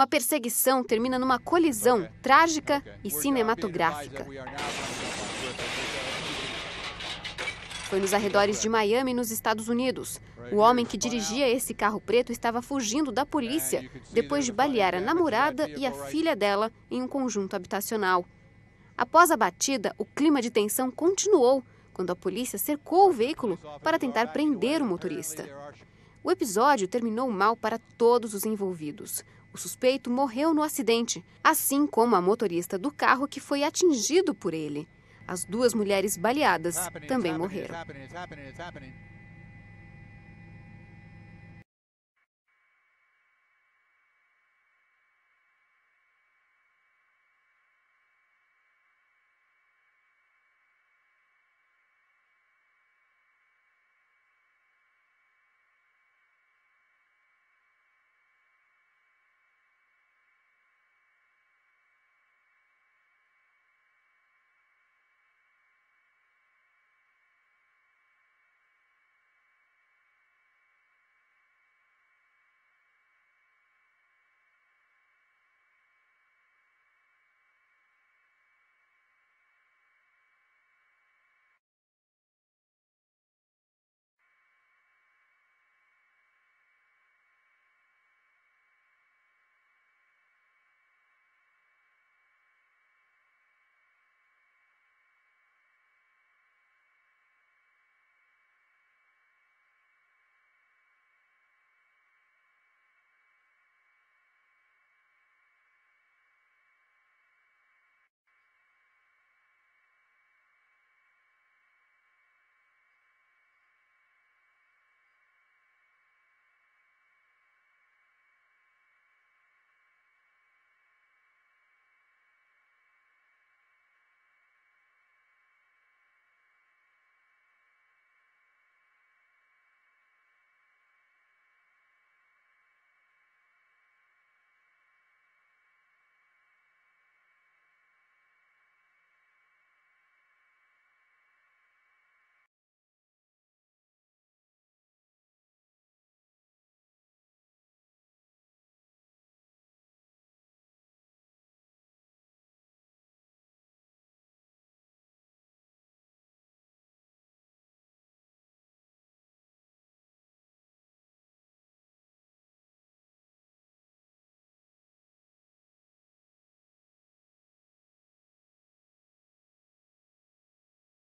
Uma perseguição termina numa colisão trágica e cinematográfica. Foi nos arredores de Miami, nos Estados Unidos. O homem que dirigia esse carro preto estava fugindo da polícia depois de balear a namorada e a filha dela em um conjunto habitacional. Após a batida, o clima de tensão continuou quando a polícia cercou o veículo para tentar prender o motorista. O episódio terminou mal para todos os envolvidos. O suspeito morreu no acidente, assim como a motorista do carro que foi atingido por ele. As duas mulheres baleadas também morreram.